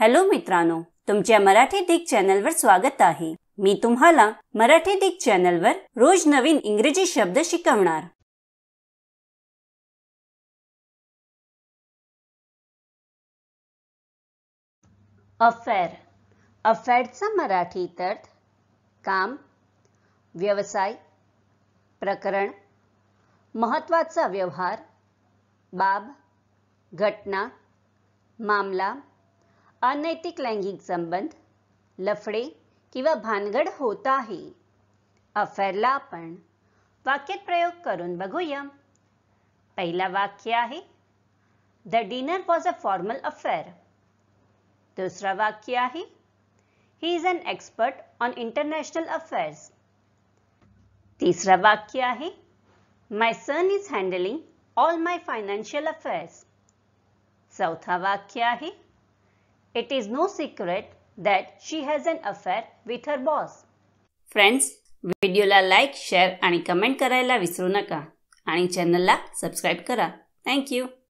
hello मित्रांनो तुमच्या मराठी दिग वर स्वागत आहे मी तुम्हाला मराठी दिग चॅनलवर रोज नवीन इंग्रजी शब्द शिकवणार अफेअर अफेअरचा मराठी अर्थ काम व्यवसाय प्रकरण महत्वाचा व्यवहार बाब घटना मामला अनैतिक लैंगिक संबंध लफडे किंवा भानगड होत आहे अफेअरला आपण वाक्यात प्रयोग करून बघूया पहिला वाक्य आहे the dinner was a formal affair दुसरा वाक्य आहे he is an expert on international affairs तिसरा वाक्य आहे my son is handling all my financial affairs चौथा वाक्य आहे it is no secret that she has an affair with her boss friends व्हिडिओला लाईक शेअर आणि कमेंट करायला विसरू नका आणि चॅनलला सबस्क्राईब करा थँक्यू